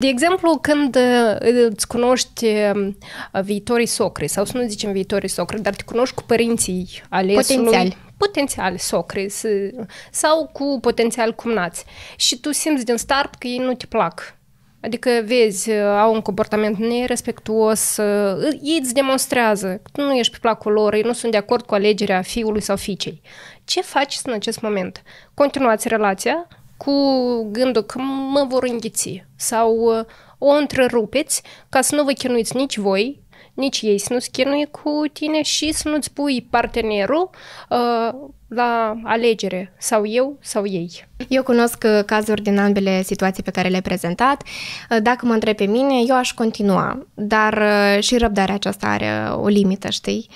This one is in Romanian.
De exemplu, când uh, îți cunoști um, viitorii socri, sau să nu zicem viitorii socri, dar te cunoști cu părinții alesului. Potențial. Potențial socri sau cu potențial cumnați. Și tu simți din start că ei nu te plac. Adică vezi, uh, au un comportament nerespectuos, uh, ei îți demonstrează că tu nu ești pe placul lor, ei nu sunt de acord cu alegerea fiului sau fiicei. Ce faci în acest moment? Continuați relația, cu gândul că mă vor înghiți sau uh, o întrerupeți ca să nu vă chinuiți nici voi, nici ei să nu se chinuie cu tine și să nu-ți pui partenerul uh, la alegere, sau eu sau ei. Eu cunosc uh, cazuri din ambele situații pe care le-ai prezentat. Uh, dacă mă întreb pe mine, eu aș continua, dar și răbdarea aceasta are o limită, știi?